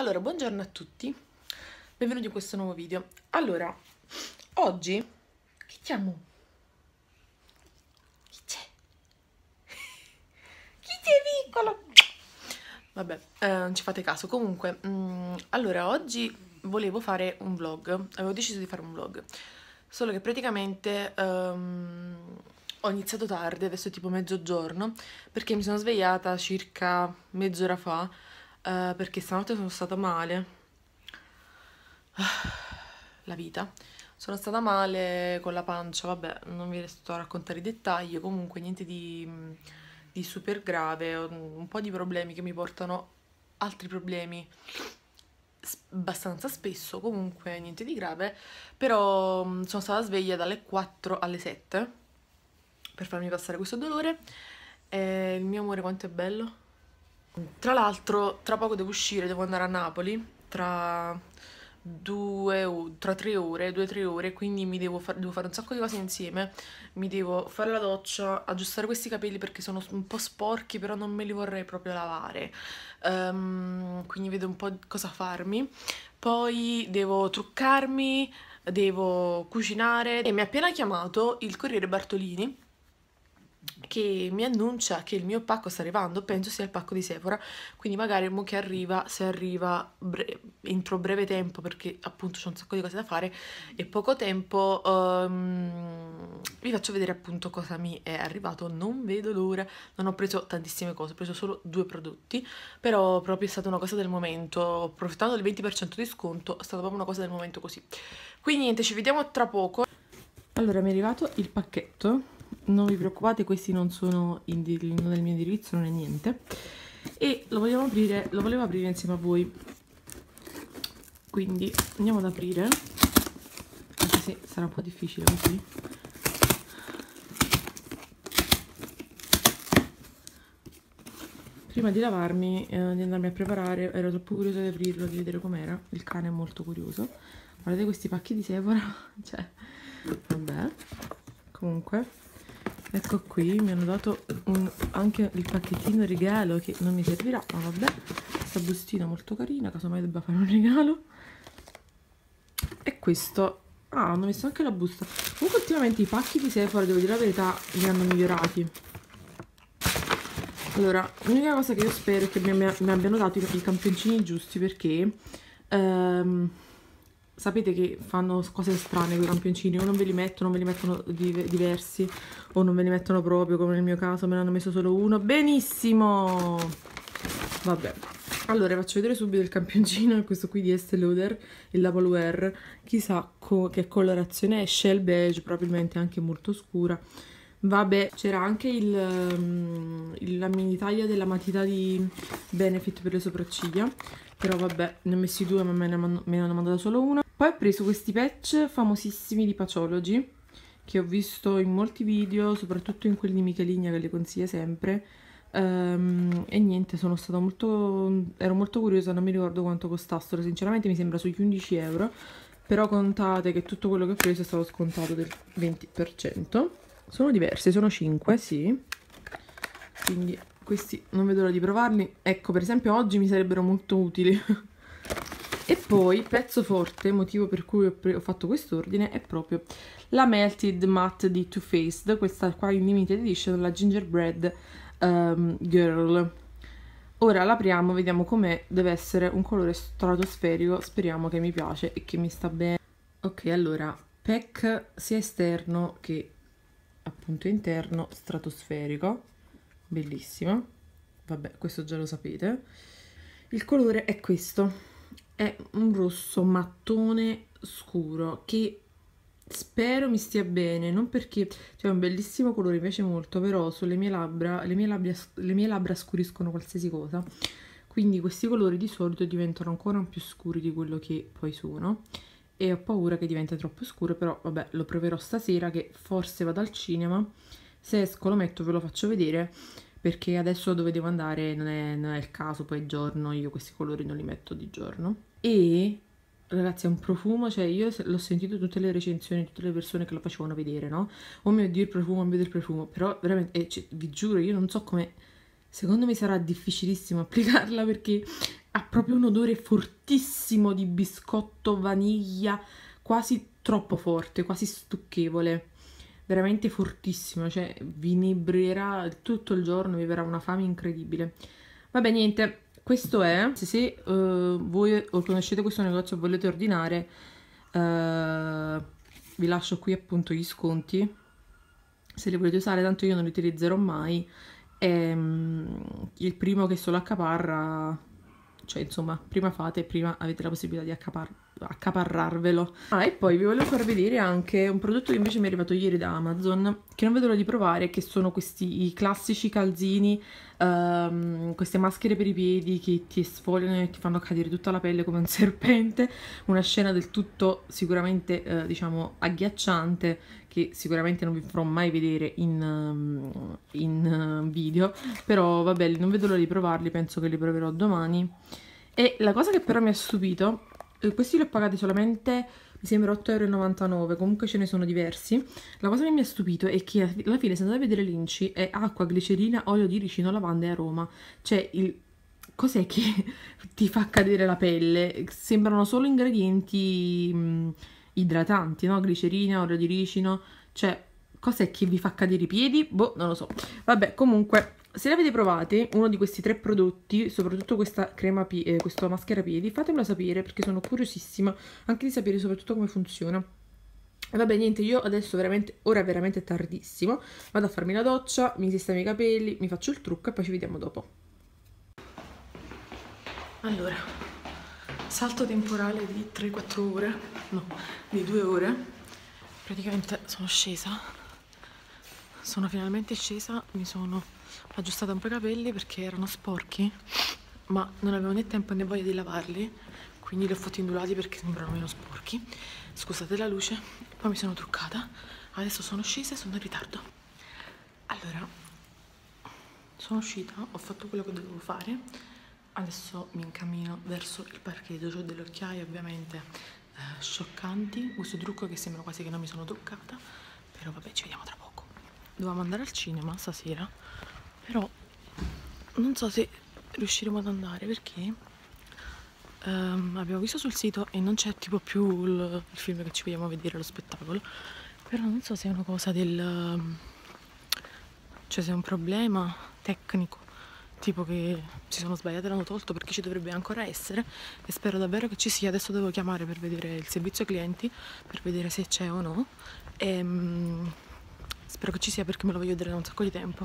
Allora, buongiorno a tutti, benvenuti in questo nuovo video. Allora, oggi, che chiamo? Chi c'è? Chi c'è piccolo? Vabbè, eh, non ci fate caso. Comunque, mh, mm, allora, oggi volevo fare un vlog, avevo deciso di fare un vlog, solo che praticamente... Um, ho iniziato tardi, adesso è tipo mezzogiorno, perché mi sono svegliata circa mezz'ora fa uh, perché stanotte sono stata male. La vita. Sono stata male con la pancia, vabbè, non vi sto a raccontare i dettagli, comunque niente di, di super grave, ho un po' di problemi che mi portano altri problemi abbastanza spesso, comunque niente di grave, però mm, sono stata sveglia dalle 4 alle 7 per farmi passare questo dolore. E eh, il mio amore quanto è bello. Tra l'altro, tra poco devo uscire, devo andare a Napoli, tra due, tra tre ore, due o tre ore, quindi mi devo, far, devo, fare un sacco di cose insieme, mi devo fare la doccia, aggiustare questi capelli perché sono un po' sporchi, però non me li vorrei proprio lavare, um, quindi vedo un po' cosa farmi, poi devo truccarmi, devo cucinare e mi ha appena chiamato il Corriere Bartolini, che mi annuncia che il mio pacco sta arrivando, penso sia il pacco di Sephora, quindi magari mo che arriva, se arriva bre entro breve tempo, perché appunto c'è un sacco di cose da fare e poco tempo, um, vi faccio vedere appunto cosa mi è arrivato, non vedo l'ora, non ho preso tantissime cose, ho preso solo due prodotti, però proprio è stata una cosa del momento, approfittando del 20% di sconto, è stata proprio una cosa del momento così. Quindi niente, ci vediamo tra poco. Allora mi è arrivato il pacchetto non vi preoccupate questi non sono in del mio indirizzo non è niente e lo vogliamo aprire lo volevo aprire insieme a voi quindi andiamo ad aprire anche se sarà un po' difficile così prima di lavarmi eh, di andarmi a preparare ero troppo curiosa di aprirlo di vedere com'era il cane è molto curioso guardate questi pacchi di Sephora cioè vabbè comunque ecco qui mi hanno dato un, anche il pacchettino regalo che non mi servirà ma vabbè questa bustina molto carina casomai debba fare un regalo e questo ah hanno messo anche la busta comunque ultimamente i pacchi di Sephora devo dire la verità li hanno migliorati allora l'unica cosa che io spero è che mi, mi abbiano dato i, i campioncini giusti perché ehm, sapete che fanno cose strane quei campioncini, o non ve li mettono, ve li mettono di diversi, o non ve li mettono proprio, come nel mio caso me ne hanno messo solo uno. Benissimo! Vabbè. Allora, faccio vedere subito il campioncino, questo qui di Estée Lauder, il Lapalware, chissà co che colorazione è, shell beige, probabilmente anche molto scura. Vabbè, c'era anche il, um, la mini taglia della matita di Benefit per le sopracciglia, però vabbè, ne ho messi due ma me ne, hanno, me ne hanno mandato solo una. Poi ho preso questi patch famosissimi di Paciology, che ho visto in molti video, soprattutto in quelli di Michelina che le consiglia sempre. Um, e niente, sono stata molto... ero molto curiosa, non mi ricordo quanto costassero, sinceramente mi sembra sugli 11 euro, però contate che tutto quello che ho preso è stato scontato del 20%. Sono diversi, sono 5, sì, quindi questi non vedo l'ora di provarli. Ecco, per esempio oggi mi sarebbero molto utili. E poi, pezzo forte, motivo per cui ho, ho fatto ordine, è proprio la Melted Matte di Too Faced, questa qua in limited edition, la Gingerbread um, Girl. Ora l'apriamo, vediamo com'è, deve essere un colore stratosferico, speriamo che mi piace e che mi sta bene. Ok, allora, pack sia esterno che appunto interno stratosferico, bellissima. Vabbè, questo già lo sapete. Il colore è questo è un rosso mattone scuro che spero mi stia bene, non perché cioè è un bellissimo colore, mi piace molto, però sulle mie labbra, le mie labbra, le mie labbra scuriscono qualsiasi cosa. Quindi questi colori di solito diventano ancora più scuri di quello che poi sono e ho paura che diventi troppo scuro, però vabbè, lo proverò stasera che forse vado al cinema. Se esco lo metto ve lo faccio vedere perché adesso dove devo andare non è, non è il caso, poi è giorno, io questi colori non li metto di giorno e ragazzi è un profumo, cioè io l'ho sentito tutte le recensioni, tutte le persone che lo facevano vedere, no? Oh mio Dio il profumo, oh il profumo, però veramente, eh, cioè, vi giuro, io non so come, secondo me sarà difficilissimo applicarla perché ha proprio un odore fortissimo di biscotto, vaniglia, quasi troppo forte, quasi stucchevole veramente fortissimo, cioè vi inebrierà tutto il giorno, vi verrà una fame incredibile. Vabbè, niente, questo è se, se uh, voi conoscete questo negozio e volete ordinare uh, vi lascio qui appunto gli sconti se li volete usare tanto io non li utilizzerò mai e, um, il primo che solo accaparra cioè insomma prima fate e prima avete la possibilità di accapar accaparrarvelo ah e poi vi volevo far vedere anche un prodotto che invece mi è arrivato ieri da Amazon che non vedo l'ora di provare che sono questi classici calzini um, queste maschere per i piedi che ti esfoliano e ti fanno cadere tutta la pelle come un serpente, una scena del tutto sicuramente uh, diciamo agghiacciante che sicuramente non vi farò mai vedere in, ehm, in uh, video, però vabbè non vedo l'ora di provarli, penso che li proverò domani. E la cosa che però mi ha stupito, eh, questi li ho pagati solamente mi sembra 8,99 euro, comunque ce ne sono diversi. La cosa che mi ha stupito è che alla fine se andate a vedere l'inci è acqua, glicerina, olio di ricino, lavanda e aroma. Cioè il... Cos'è che ti fa cadere la pelle? Sembrano solo ingredienti mh, mm, idratanti, no? Glicerina, olio di ricino, cioè cos'è che vi fa cadere i piedi? Boh, non lo so. Vabbè, comunque, se l'avete provato uno di questi tre prodotti, soprattutto questa crema, eh, questa maschera piedi, fatemelo sapere perché sono curiosissima anche di sapere soprattutto come funziona. vabbè, niente, io adesso veramente, ora è veramente tardissimo, vado a farmi la doccia, mi sistemo i capelli, mi faccio il trucco e poi ci vediamo dopo. Allora, salto temporale di 3-4 ore, no, di 2 ore, praticamente sono scesa sono finalmente scesa, mi sono aggiustata un po' i capelli perché erano sporchi, ma non avevo né tempo né voglia di lavarli, quindi li ho fatti indulati perché sembrano meno sporchi. Scusate la luce, poi mi sono truccata, adesso sono scesa e sono in ritardo. Allora, sono uscita, ho fatto quello che dovevo fare, adesso mi incammino verso il parcheggio, ho delle occhiaie ovviamente eh, scioccanti, questo trucco che sembra quasi che non mi sono truccata, però vabbè ci vediamo tra poco dovevamo andare al cinema stasera però non so se riusciremo ad andare perché um, abbiamo visto sul sito e non c'è tipo più il, il, film che ci vogliamo vedere lo spettacolo però non so se è una cosa del cioè se è un problema tecnico tipo che si sono sbagliate l'hanno tolto perché ci dovrebbe ancora essere e spero davvero che ci sia adesso devo chiamare per vedere il servizio clienti per vedere se c'è o no e, um, Spero che ci sia perché me lo voglio vedere da un sacco di tempo.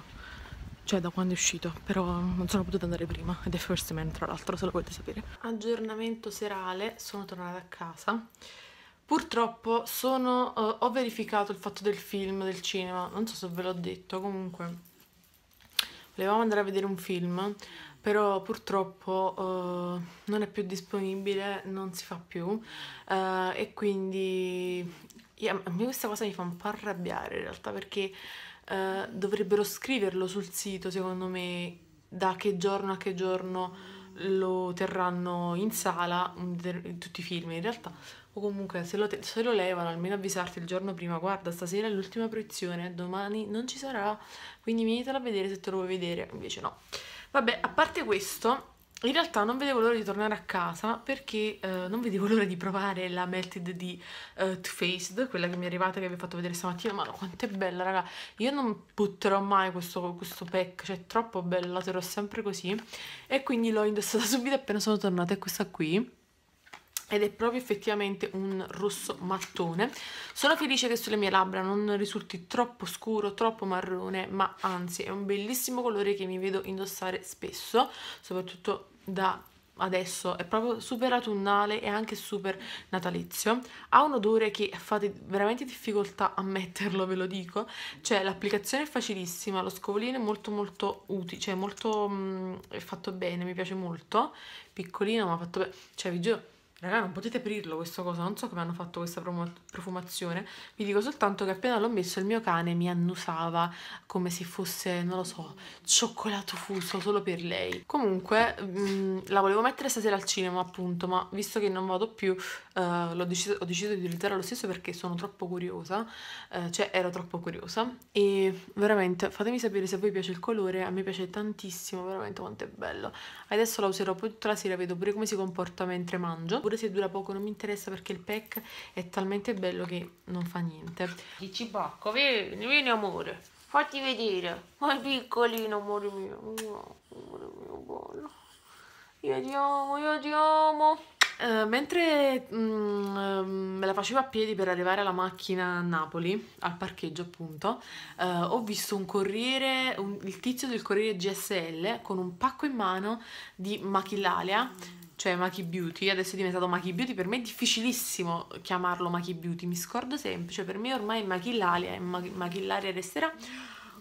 Cioè da quando è uscito, però non sono potuta andare prima ed è First Man tra l'altro, se lo volete sapere. Aggiornamento serale, sono tornata a casa. Purtroppo sono, uh, ho verificato il fatto del film, del cinema, non so se ve l'ho detto, comunque volevamo andare a vedere un film però purtroppo eh, non è più disponibile, non si fa più eh, e quindi io, a me questa cosa mi fa un po' arrabbiare in realtà perché eh, dovrebbero scriverlo sul sito secondo me da che giorno a che giorno lo terranno in sala in tutti i film in realtà o comunque se lo, se lo, levano almeno avvisarti il giorno prima guarda stasera è l'ultima proiezione domani non ci sarà quindi venitela a vedere se te lo vuoi vedere invece no Vabbè, a parte questo, in realtà non vedevo l'ora di tornare a casa perché eh, non vedevo l'ora di provare la Melted di uh, Too Faced, quella che mi è arrivata che vi ho fatto vedere stamattina. Ma quanto è bella, raga. Io non butterò mai questo, questo pack, cioè è troppo bella, sarò sempre così. E quindi l'ho indossata subito appena sono tornata, è questa qui ed è proprio effettivamente un rosso mattone. Sono felice che sulle mie labbra non risulti troppo scuro, troppo marrone, ma anzi è un bellissimo colore che mi vedo indossare spesso, soprattutto da adesso è proprio super autunnale e anche super natalizio ha un odore che fate veramente difficoltà a metterlo ve lo dico cioè l'applicazione è facilissima lo scovolino è molto molto utile cioè molto mh, mm, è fatto bene mi piace molto piccolino ma fatto bene cioè vi giuro raga non potete aprirlo questo cosa, non so come hanno fatto questa profumazione, vi dico soltanto che appena l'ho messo il mio cane mi annusava come se fosse, non lo so, cioccolato fuso solo per lei. Comunque mh, mm, la volevo mettere stasera al cinema appunto, ma visto che non vado più uh, deciso, ho deciso di utilizzare lo stesso perché sono troppo curiosa, uh, cioè ero troppo curiosa e veramente fatemi sapere se a voi piace il colore, a me piace tantissimo, veramente quanto è bello. Adesso la userò poi tutta la sera, vedo pure come si comporta mentre mangio, pure oppure se dura poco non mi interessa perché il pack è talmente bello che non fa niente. Dici bacco, vieni, vieni amore, fatti vedere, ma è piccolino amore mio, amore mio buono, io ti amo, io ti amo. Uh, mentre um, me la facevo a piedi per arrivare alla macchina a Napoli, al parcheggio appunto, uh, ho visto un corriere, un, il tizio del corriere GSL con un pacco in mano di Machilalia. Mm cioè Maki Beauty, adesso è diventato Maki Beauty, per me è difficilissimo chiamarlo Maki Beauty, mi scordo sempre, cioè per me ormai è Machillaria e Lalia resterà.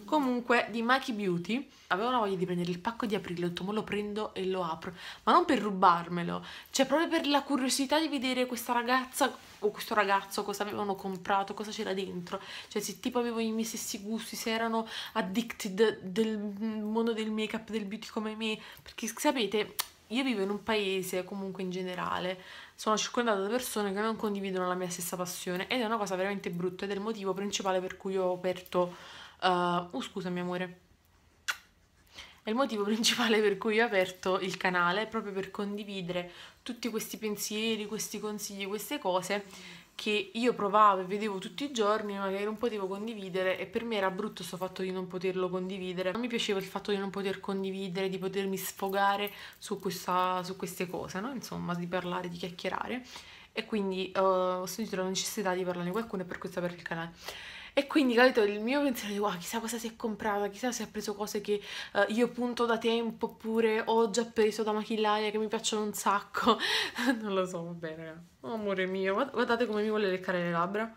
Comunque di Maki Beauty avevo una voglia di prendere il pacco di aprile, ho detto ma lo prendo e lo apro, ma non per rubarmelo, cioè proprio per la curiosità di vedere questa ragazza o questo ragazzo cosa avevano comprato, cosa c'era dentro, cioè se tipo avevo i miei stessi gusti, se erano addicted del mm, mondo del make up, del beauty come me, perché sapete io vivo in un paese, comunque in generale, sono circondata da persone che non condividono la mia stessa passione ed è una cosa veramente brutta ed è il motivo principale per cui ho aperto... Eh, uh, oh, scusami amore. È il motivo principale per cui ho aperto il canale, proprio per condividere tutti questi pensieri, questi consigli, queste cose che io provavo e vedevo tutti i giorni ma che non potevo condividere e per me era brutto questo fatto di non poterlo condividere non mi piaceva il fatto di non poter condividere di potermi sfogare su, questa, su queste cose no? insomma di parlare, di chiacchierare e quindi uh, ho sentito la necessità di parlare con qualcuno e per questo aperto il canale e quindi capito, il mio pensiero è wow, chissà cosa si è comprata, chissà se ha preso cose che uh, io punto da tempo oppure ho già preso da machillaia che mi piacciono un sacco. non lo so, va bene, raga. Oh, amore mio, guardate come mi vuole leccare le labbra.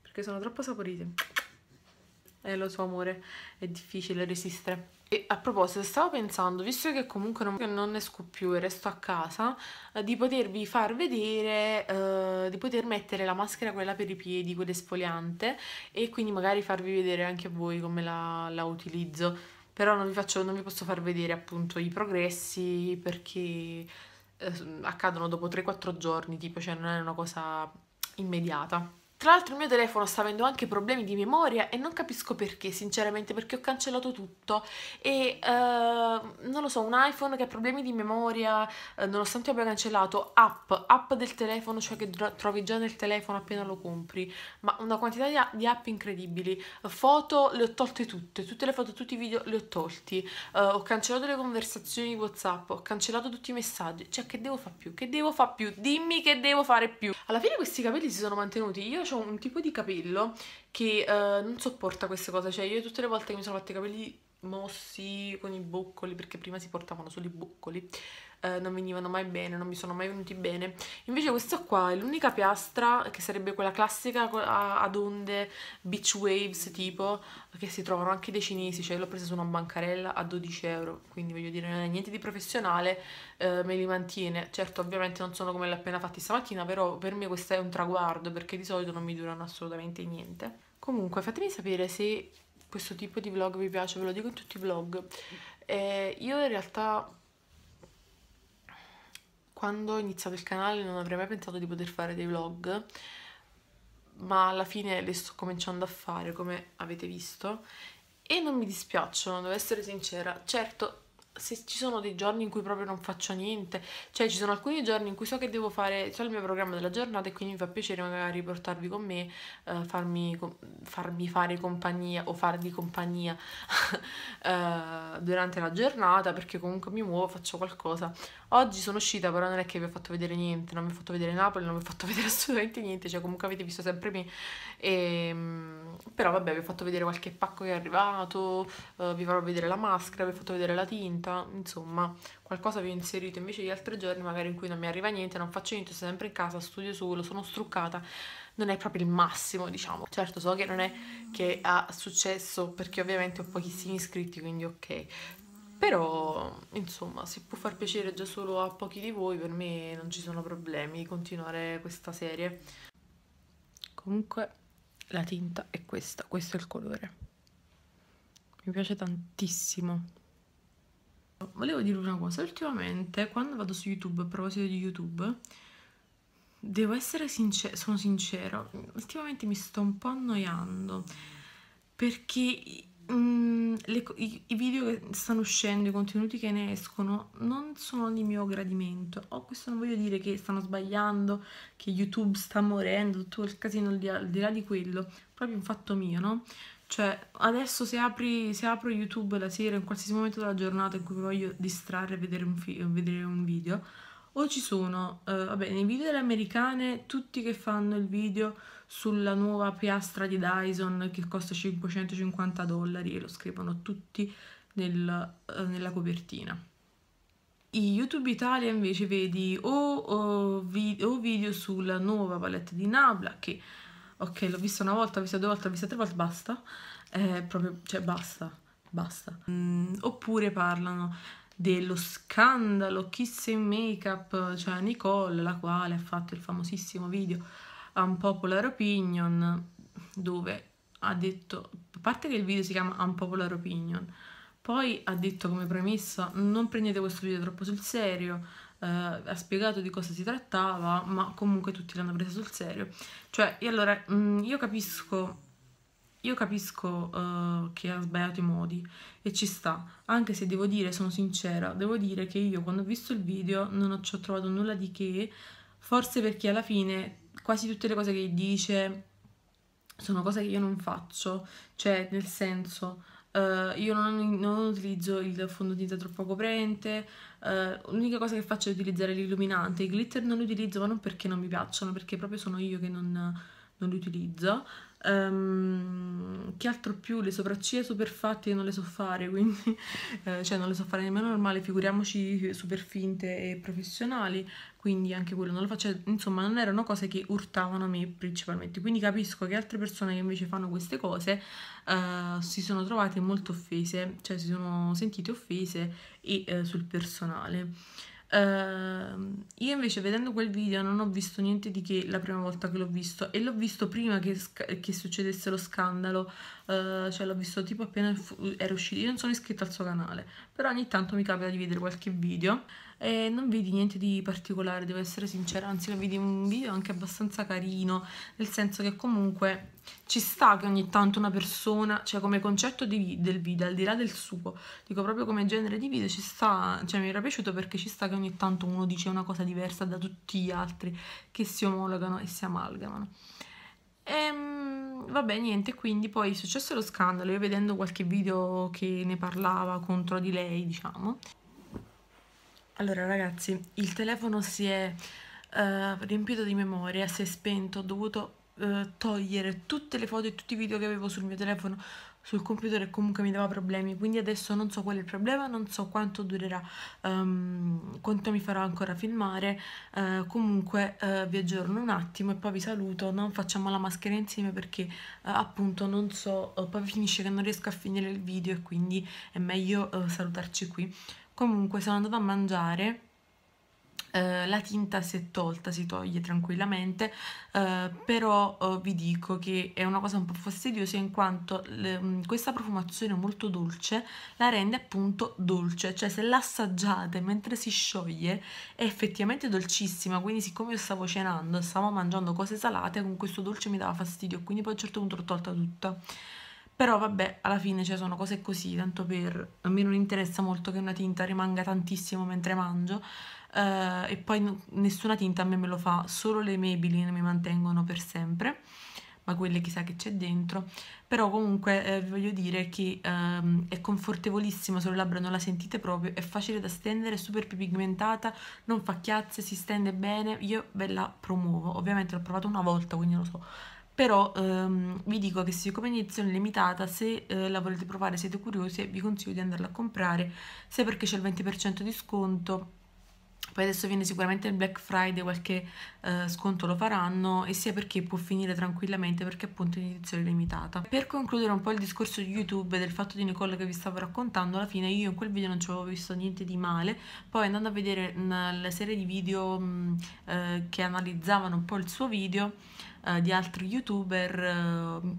Perché sono troppo saporite. Eh, lo so, amore, è difficile resistere. E a proposito, stavo pensando, visto che comunque non, non esco più e resto a casa, eh, di potervi far vedere, eh, di poter mettere la maschera quella per i piedi, quella esfoliante, e quindi magari farvi vedere anche a voi come la, la utilizzo. Però non vi, faccio, non vi posso far vedere appunto i progressi perché eh, accadono dopo 3-4 giorni, tipo, cioè non è una cosa immediata. Tra l'altro il mio telefono sta avendo anche problemi di memoria e non capisco perché, sinceramente, perché ho cancellato tutto e uh, non lo so, un iPhone che ha problemi di memoria, uh, nonostante abbia cancellato app, app del telefono, cioè che trovi già nel telefono appena lo compri, ma una quantità di, di app incredibili. Foto le ho tolte tutte, tutte le foto, tutti i video le ho tolti, uh, ho cancellato le conversazioni di WhatsApp, ho cancellato tutti i messaggi, cioè che devo fare più? Che devo fare più? Dimmi che devo fare più. Alla fine questi capelli si sono mantenuti, io ho ho un tipo di capello che eh, non sopporta queste cose, cioè io tutte le volte che mi sono fatta i capelli mossi con i boccoli perché prima si portavano solo i boccoli eh, non venivano mai bene, non mi sono mai venuti bene invece questa qua è l'unica piastra che sarebbe quella classica ad onde beach waves tipo che si trovano anche dei cinesi cioè l'ho presa su una bancarella a 12 euro quindi voglio dire non è niente di professionale eh, me li mantiene certo ovviamente non sono come le appena fatti stamattina però per me questo è un traguardo perché di solito non mi durano assolutamente niente comunque fatemi sapere se questo tipo di vlog vi piace, ve lo dico in tutti i vlog. Eh, io in realtà quando ho iniziato il canale non avrei mai pensato di poter fare dei vlog, ma alla fine le sto cominciando a fare, come avete visto, e non mi dispiacciono, devo essere sincera. Certo, se ci sono dei giorni in cui proprio non faccio niente, cioè ci sono alcuni giorni in cui so che devo fare, so il mio programma della giornata e quindi mi fa piacere magari riportarvi con me, eh, farmi, farmi, fare compagnia o farvi compagnia eh, durante la giornata perché comunque mi muovo, faccio qualcosa. Oggi sono uscita però non è che vi ho fatto vedere niente, non vi ho fatto vedere Napoli, non vi ho fatto vedere assolutamente niente, cioè comunque avete visto sempre me, e, ehm, però vabbè vi ho fatto vedere qualche pacco che è arrivato, eh, vi farò vedere la maschera, vi ho fatto vedere la tinta, finta, insomma, qualcosa vi ho inserito. Invece gli altri giorni magari in cui non mi arriva niente, non faccio niente, sono sempre in casa, studio solo, sono struccata. Non è proprio il massimo, diciamo. Certo, so che non è che ha successo perché ovviamente ho pochissimi iscritti, quindi ok. Però, insomma, se può far piacere già solo a pochi di voi, per me non ci sono problemi di continuare questa serie. Comunque, la tinta è questa, questo è il colore mi piace tantissimo Volevo dire una cosa, ultimamente quando vado su YouTube, a proposito di YouTube, devo essere sincera, sono sincera, ultimamente mi sto un po' annoiando perché mm, le, i, i, video che stanno uscendo, i contenuti che ne escono non sono di mio gradimento. Oh, questo non voglio dire che stanno sbagliando, che YouTube sta morendo, tutto quel casino al di, là di quello, proprio un fatto mio, no? Cioè, adesso se, apri, se apro YouTube la sera, in qualsiasi momento della giornata in cui mi voglio distrarre e vedere, vedere un, video, o ci sono, eh, vabbè, nei video delle americane, tutti che fanno il video sulla nuova piastra di Dyson che costa 550 dollari e lo scrivono tutti nel, eh, nella copertina. In YouTube Italia invece vedi o, o, vi, o video sulla nuova palette di Nabla che ok l'ho visto una volta, l'ho visto due volte, l'ho visto tre volte, basta, eh, proprio, cioè basta, basta. Mm, oppure parlano dello scandalo Kiss in Makeup, cioè Nicole, la quale ha fatto il famosissimo video Unpopular Opinion, dove ha detto, a parte che il video si chiama Unpopular Opinion, poi ha detto come premessa non prendete questo video troppo sul serio, eh, ha spiegato di cosa si trattava, ma comunque tutti l'hanno presa sul serio. Cioè, e allora, mh, mm, io capisco io capisco uh, che ha sbagliato i modi e ci sta, anche se devo dire, sono sincera, devo dire che io quando ho visto il video non ci ho trovato nulla di che, forse perché alla fine quasi tutte le cose che dice sono cose che io non faccio, cioè nel senso Uh, io non, non, utilizzo il fondotinta troppo coprente, uh, l'unica cosa che faccio è utilizzare l'illuminante, i glitter non li utilizzo ma non perché non mi piacciono, perché proprio sono io che non non li utilizzo. Um, che altro più le sopracciglia super fatte non le so fare quindi eh, cioè non le so fare nemmeno normale figuriamoci super finte e professionali quindi anche quello non lo faccio cioè, insomma non erano cose che urtavano me principalmente quindi capisco che altre persone che invece fanno queste cose eh, si sono trovate molto offese cioè si sono sentite offese e eh, sul personale Uh, io invece vedendo quel video non ho visto niente di che la prima volta che l'ho visto e l'ho visto prima che, che succedesse lo scandalo, uh, cioè l'ho visto tipo appena era uscito, io non sono iscritta al suo canale, però ogni tanto mi capita di vedere qualche video e non vedi niente di particolare, devo essere sincera, anzi la vedi un video anche abbastanza carino, nel senso che comunque ci sta che ogni tanto una persona, cioè come concetto di, del video, al di là del suo, dico proprio come genere di video, ci sta, cioè mi era piaciuto perché ci sta che ogni tanto uno dice una cosa diversa da tutti gli altri che si omologano e si amalgamano. Ehm, vabbè, niente, quindi poi è successo lo scandalo, io vedendo qualche video che ne parlava contro di lei, diciamo, allora ragazzi, il telefono si è eh, riempito di memoria, si è spento, ho dovuto eh, togliere tutte le foto e tutti i video che avevo sul mio telefono, sul computer e comunque mi dava problemi, quindi adesso non so qual è il problema, non so quanto durerà, um, quanto mi farò ancora filmare, uh, comunque uh, vi aggiorno un attimo e poi vi saluto, non facciamo la maschera insieme perché uh, appunto non so, poi finisce che non riesco a finire il video e quindi è meglio salutarci qui comunque sono andata a mangiare eh, la tinta si è tolta, si toglie tranquillamente, eh, però eh, vi dico che è una cosa un po' fastidiosa in quanto le, mm, questa profumazione molto dolce la rende appunto dolce, cioè se l'assaggiate mentre si scioglie è effettivamente dolcissima, quindi siccome io stavo cenando, stavo mangiando cose salate, con questo dolce mi dava fastidio, quindi poi a un certo punto l'ho tolta tutta. Però vabbè, alla fine cioè, sono cose così, tanto per... A me non interessa molto che una tinta rimanga tantissimo mentre mangio. Uh, e poi n- nessuna tinta a me me lo fa, solo le Maybelline mi mantengono per sempre ma quelle chissà che c'è dentro però comunque eh, voglio dire che ehm, è confortevolissima sulle labbra non la sentite proprio, è facile da stendere è super più pigmentata, non fa chiazze si stende bene, io ve la promuovo ovviamente l'ho provata una volta quindi lo so però ehm, vi dico che siccome è edizione limitata se eh, la volete provare siete curiosi vi consiglio di andarla a comprare sia perché c'è il 20% di sconto poi adesso viene sicuramente il Black Friday qualche eh, sconto lo faranno e sia perché può finire tranquillamente perché appunto è in edizione limitata per concludere un po' il discorso di YouTube e del fatto di Nicole che vi stavo raccontando alla fine io in quel video non ci avevo visto niente di male poi andando a vedere mm, la serie di video mh, mm, eh, che analizzavano un po' il suo video eh, di altri youtuber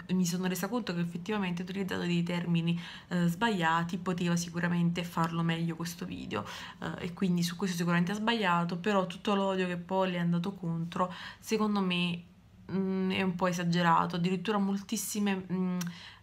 eh, mi sono resa conto che effettivamente ho utilizzato dei termini eh, sbagliati, poteva sicuramente farlo meglio questo video eh, e quindi su questo sicuramente ha sbagliato, però tutto l'odio che poi le è andato contro secondo me mm, è un po' esagerato, addirittura moltissime mh, mm,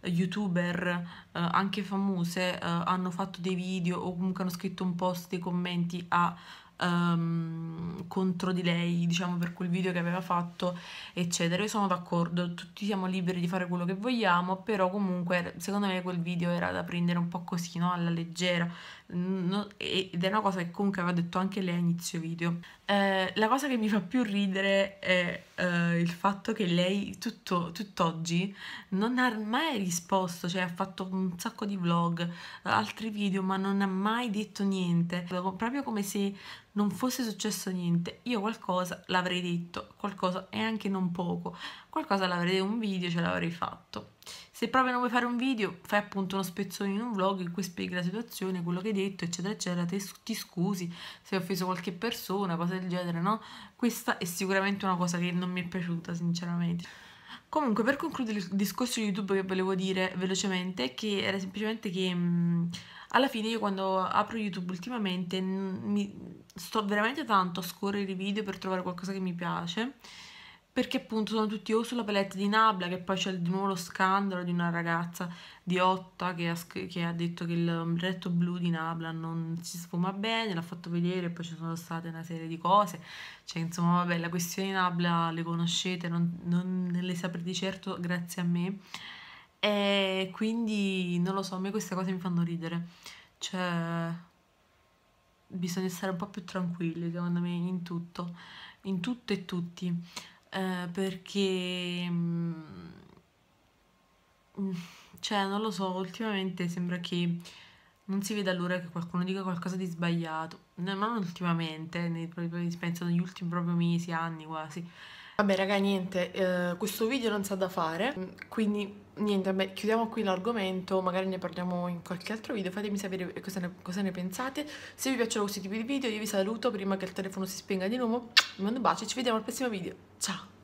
youtuber eh, anche famose eh, hanno fatto dei video o comunque hanno scritto un post dei commenti a um, contro di lei, diciamo per quel video che aveva fatto, eccetera. Io sono d'accordo, tutti siamo liberi di fare quello che vogliamo, però comunque secondo me quel video era da prendere un po' così, no? alla leggera, no, ed è una cosa che comunque aveva detto anche lei a inizio video. Eh, la cosa che mi fa più ridere è eh, il fatto che lei tutto, tutt'oggi non ha mai risposto, cioè ha fatto un sacco di vlog, altri video, ma non ha mai detto niente, proprio come se non fosse successo niente, io qualcosa l'avrei detto, qualcosa e anche non poco, qualcosa l'avrei detto, un video, ce l'avrei fatto. Se proprio non vuoi fare un video, fai appunto uno spezzone in un vlog in cui spieghi la situazione, quello che hai detto, eccetera, eccetera, te, ti scusi se hai offeso qualche persona, cose del genere, no? Questa è sicuramente una cosa che non mi è piaciuta, sinceramente. Comunque, per concludere il discorso di YouTube che volevo dire velocemente, che era semplicemente che... Mh, mhmm, alla fine io quando apro YouTube ultimamente mi, sto veramente tanto a scorrere i video per trovare qualcosa che mi piace perché appunto sono tutti o sulla palette di Nabla che poi c'è di nuovo lo scandalo di una ragazza di Otta che ha, che ha detto che il retto blu di Nabla non si sfuma bene, l'ha fatto vedere e poi ci sono state una serie di cose cioè insomma vabbè la questione di Nabla le conoscete non, non le saprete di certo grazie a me e eh, quindi non lo so, a me queste cose mi fanno ridere. Cioè, bisogna stare un po' più tranquilli, secondo me, in tutto, in tutto e tutti. Eh, perché, mm, cioè, non lo so, ultimamente sembra che non si veda l'ora che qualcuno dica qualcosa di sbagliato, non ultimamente, nei, penso negli ultimi proprio mesi, anni quasi Vabbè raga niente, eh, questo video non sa da fare, mm, quindi niente, vabbè, chiudiamo qui l'argomento, magari ne parliamo in qualche altro video, fatemi sapere cosa ne, cosa ne pensate, se vi piacciono questi tipi di video io vi saluto prima che il telefono si spenga di nuovo, mi mando un bacio e ci vediamo al prossimo video, ciao!